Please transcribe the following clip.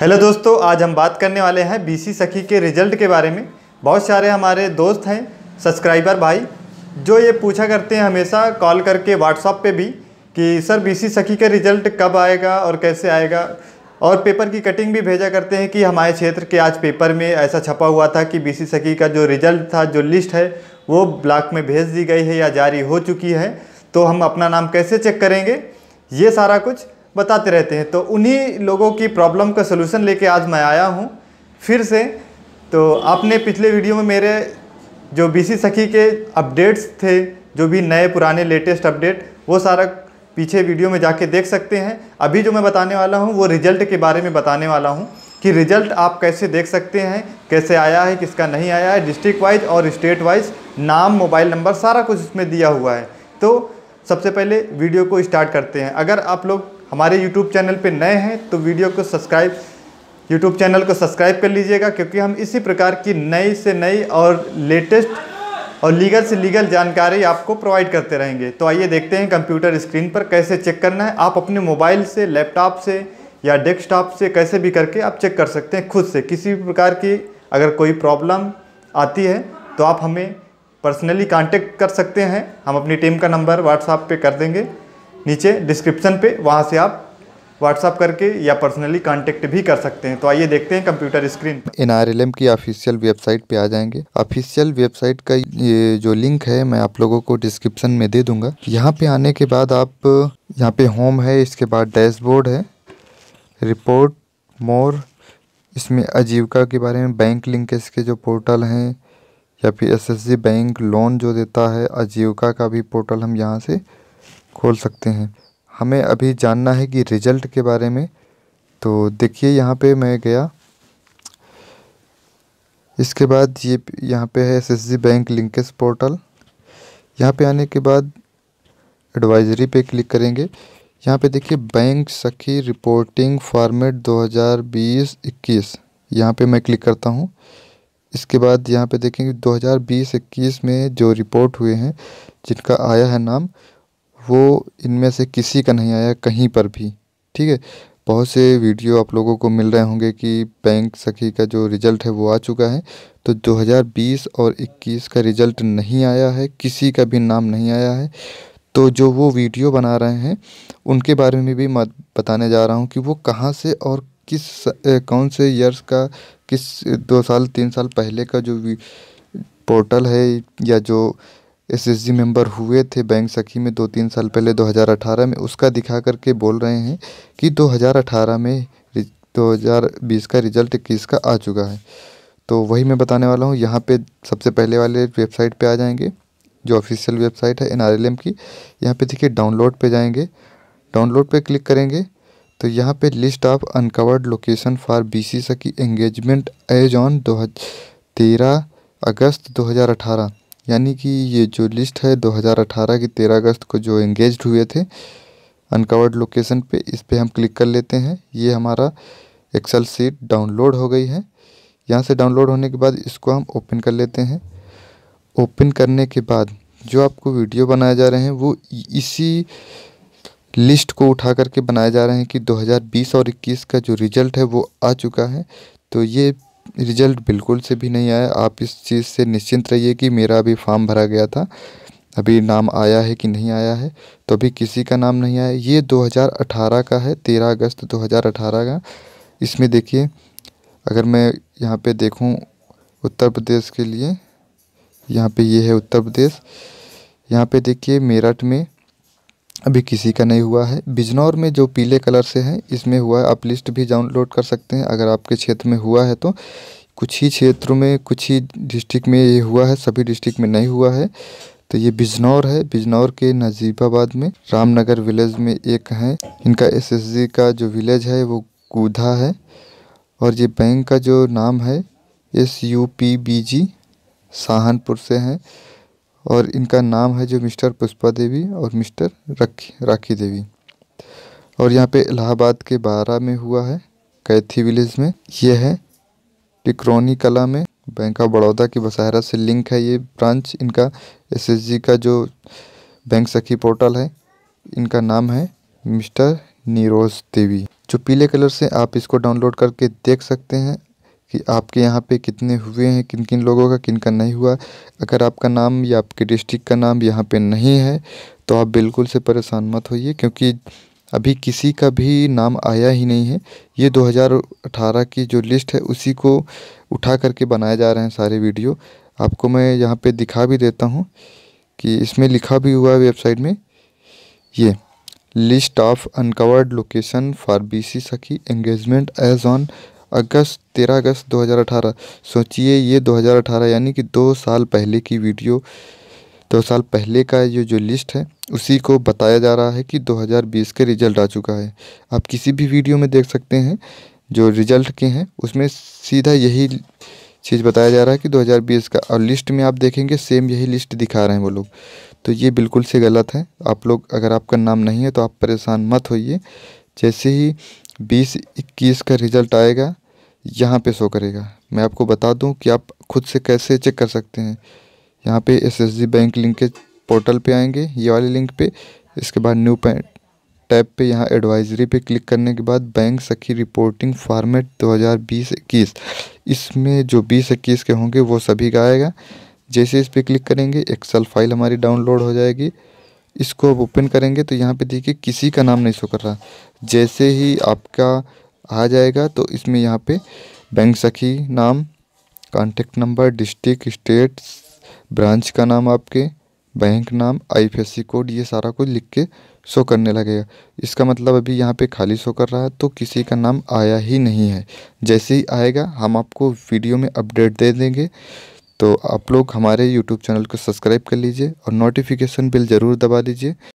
hello दोस्तों आज हम बात करने वाले हैं बीसी सखी के रिजल्ट के बारे में बहुत सारे हमारे दोस्त हैं सब्सक्राइबर भाई जो ये पूछा करते हैं हमेशा कॉल करके व्हाट्सअप पे भी कि सर बीसी सखी का रिजल्ट कब आएगा और कैसे आएगा और पेपर की कटिंग भी भेजा करते हैं कि हमारे क्षेत्र के आज पेपर में ऐसा छपा हुआ था कि बी सखी का जो रिजल्ट था जो लिस्ट है वो ब्लॉक में भेज दी गई है या जारी हो चुकी है तो हम अपना नाम कैसे चेक करेंगे ये सारा कुछ बताते रहते हैं तो उन्हीं लोगों की प्रॉब्लम का सोल्यूशन लेके आज मैं आया हूँ फिर से तो आपने पिछले वीडियो में मेरे जो बीसी सखी के अपडेट्स थे जो भी नए पुराने लेटेस्ट अपडेट वो सारा पीछे वीडियो में जाके देख सकते हैं अभी जो मैं बताने वाला हूँ वो रिजल्ट के बारे में बताने वाला हूँ कि रिजल्ट आप कैसे देख सकते हैं कैसे आया है किसका नहीं आया है डिस्ट्रिक्ट वाइज और स्टेट वाइज नाम मोबाइल नंबर सारा कुछ इसमें दिया हुआ है तो सबसे पहले वीडियो को स्टार्ट करते हैं अगर आप लोग हमारे YouTube चैनल पर नए हैं तो वीडियो को सब्सक्राइब यूट्यूब चैनल को सब्सक्राइब कर लीजिएगा क्योंकि हम इसी प्रकार की नई से नई और लेटेस्ट और लीगल से लीगल जानकारी आपको प्रोवाइड करते रहेंगे तो आइए देखते हैं कंप्यूटर स्क्रीन पर कैसे चेक करना है आप अपने मोबाइल से लैपटॉप से या डेस्कटॉप से कैसे भी करके आप चेक कर सकते हैं खुद से किसी भी प्रकार की अगर कोई प्रॉब्लम आती है तो आप हमें पर्सनली कांटेक्ट कर सकते हैं हम अपनी टीम का नंबर व्हाट्सएप पे कर देंगे नीचे डिस्क्रिप्शन पे वहाँ से आप व्हाट्सअप करके या पर्सनली कांटेक्ट भी कर सकते हैं तो आइए देखते हैं computer screen N R L M की ऑफिशियल वेबसाइट पे आ जाएंगे ऑफिशियल वेबसाइट का ये जो लिंक है मैं आप लोगों को डिस्क्रिप्शन में दे दूंगा यहाँ पे आने के बाद आप यहाँ पे होम है इसके बाद डैशबोर्ड है रिपोर्ट मोर इसमें आजीविका के बारे में बैंक लिंकेज के जो पोर्टल हैं या फिर एस बैंक लोन जो देता है आजीविका का भी पोर्टल हम यहाँ से खोल सकते हैं हमें अभी जानना है कि रिजल्ट के बारे में तो देखिए यहाँ पे मैं गया इसके बाद ये यहाँ पे है एसएसजी बैंक लिंकेज पोर्टल यहाँ पे आने के बाद एडवाइजरी पे क्लिक करेंगे यहाँ पे देखिए बैंक सखी रिपोर्टिंग फॉर्मेट 2020-21 यहाँ पे मैं क्लिक करता हूँ इसके बाद यहाँ पे देखेंगे 2020-21 में जो रिपोर्ट हुए हैं जिनका आया है नाम वो इनमें से किसी का नहीं आया कहीं पर भी ठीक है बहुत से वीडियो आप लोगों को मिल रहे होंगे कि बैंक सखी का जो रिज़ल्ट है वो आ चुका है तो 2020 और 21 का रिज़ल्ट नहीं आया है किसी का भी नाम नहीं आया है तो जो वो वीडियो बना रहे हैं उनके बारे में भी मैं बताने जा रहा हूँ कि वो कहाँ से और किस कौन से ईयर्स का किस दो साल तीन साल पहले का जो पोर्टल है या जो एस एस जी मेम्बर हुए थे बैंक सखी में दो तीन साल पहले 2018 में उसका दिखा करके बोल रहे हैं कि 2018 में 2020 का रिजल्ट इक्कीस का आ चुका है तो वही मैं बताने वाला हूँ यहाँ पे सबसे पहले वाले वेबसाइट पे आ जाएंगे जो ऑफिशियल वेबसाइट है एन की यहाँ पे देखिए डाउनलोड पे जाएंगे डाउनलोड पे क्लिक करेंगे तो यहाँ पे list of uncovered location for B C Sakhi engagement as on दो तेरह अगस्त अठारह यानी कि ये जो लिस्ट है 2018 की 13 अगस्त को जो इंगेज हुए थे अनकवर्ड लोकेशन पे इस पर हम क्लिक कर लेते हैं ये हमारा एक्सेल सीट डाउनलोड हो गई है यहाँ से डाउनलोड होने के बाद इसको हम ओपन कर लेते हैं ओपन करने के बाद जो आपको वीडियो बनाए जा रहे हैं वो इसी लिस्ट को उठा करके बनाए जा रहे हैं कि 2020 और 21 का जो रिजल्ट है वो आ चुका है तो ये रिजल्ट बिल्कुल से भी नहीं आया आप इस चीज़ से निश्चिंत रहिए कि मेरा अभी फॉर्म भरा गया था अभी नाम आया है कि नहीं आया है तो अभी किसी का नाम नहीं आया ये 2018 का है 13 अगस्त 2018 का इसमें देखिए अगर मैं यहाँ पे देखूँ उत्तर प्रदेश के लिए यहाँ पे ये यह है उत्तर प्रदेश यहाँ पे देखिए मेरठ में अभी किसी का नहीं हुआ है बिजनौर में जो पीले कलर से है इसमें हुआ है आप लिस्ट भी डाउनलोड कर सकते हैं अगर आपके क्षेत्र में हुआ है तो कुछ ही क्षेत्रों में कुछ ही डिस्ट्रिक्ट में ये हुआ है सभी डिस्ट्रिक्ट में नहीं हुआ है तो ये बिजनौर है बिजनौर के नजीबाबाद में रामनगर विलेज में एक है इनका एस का जो विलेज है वो कूधा है और ये बैंक का जो नाम है S U P B G Saharanpur से हैं और इनका नाम है जो मिस्टर पुष्पा देवी और मिस्टर रखी राखी देवी और यहाँ पे इलाहाबाद के बारा में हुआ है कैथी विलेज में यह है टिक्रौनी कला में बैंक ऑफ बड़ौदा की बसाहरा से लिंक है ये ब्रांच इनका एसएसजी का जो बैंक सखी पोर्टल है इनका नाम है मिस्टर नीरोज देवी जो पीले कलर से आप इसको डाउनलोड करके देख सकते हैं कि आपके यहाँ पे कितने हुए हैं किन किन लोगों का किन का नहीं हुआ अगर आपका नाम या आपके डिस्ट्रिक्ट का नाम यहाँ पे नहीं है तो आप बिल्कुल से परेशान मत होइए क्योंकि अभी किसी का भी नाम आया ही नहीं है ये 2018 की जो लिस्ट है उसी को उठा करके बनाए जा रहे हैं सारे वीडियो आपको मैं यहाँ पे दिखा भी देता हूँ कि इसमें लिखा भी हुआ है वेबसाइट में ये list of uncovered location for BC Sakhi engagement as on August तेरह अगस्त 2018 सोचिए ये 2018 यानी कि दो साल पहले की वीडियो दो साल पहले का जो जो लिस्ट है उसी को बताया जा रहा है कि 2020 के रिजल्ट आ चुका है आप किसी भी वीडियो में देख सकते हैं जो रिजल्ट के हैं उसमें सीधा यही चीज़ बताया जा रहा है कि 2020 का और लिस्ट में आप देखेंगे सेम यही लिस्ट दिखा रहे हैं वो लोग तो ये बिल्कुल से गलत है आप लोग अगर आपका नाम नहीं है तो आप परेशान मत होइए जैसे ही बीस इक्कीस का रिज़ल्ट आएगा यहाँ पे शो करेगा मैं आपको बता दूँ कि आप खुद से कैसे चेक कर सकते हैं यहाँ पे जी बैंक लिंक के पोर्टल पे आएंगे ये वाले लिंक पे इसके बाद न्यू टैब पे यहाँ एडवाइजरी पे क्लिक करने के बाद बैंक सखी रिपोर्टिंग फॉर्मेट 2020-21 इसमें जो बीस इक्कीस के होंगे वो सभी का आएगा जैसे इस पर क्लिक करेंगे एक्सेल फाइल हमारी डाउनलोड हो जाएगी इसको ओपन करेंगे तो यहाँ पे देखिए किसी का नाम नहीं शो कर रहा जैसे ही आपका आ जाएगा तो इसमें यहाँ पे बैंक सखी नाम contact number district state branch का नाम आपके बैंक नाम आईएफएससी कोड ये सारा कुछ लिख के शो करने लगेगा इसका मतलब अभी यहाँ पे खाली शो कर रहा है तो किसी का नाम आया ही नहीं है जैसे ही आएगा हम आपको वीडियो में अपडेट दे देंगे तो आप लोग हमारे यूट्यूब चैनल को सब्सक्राइब कर लीजिए और नोटिफिकेशन बिल ज़रूर दबा दीजिए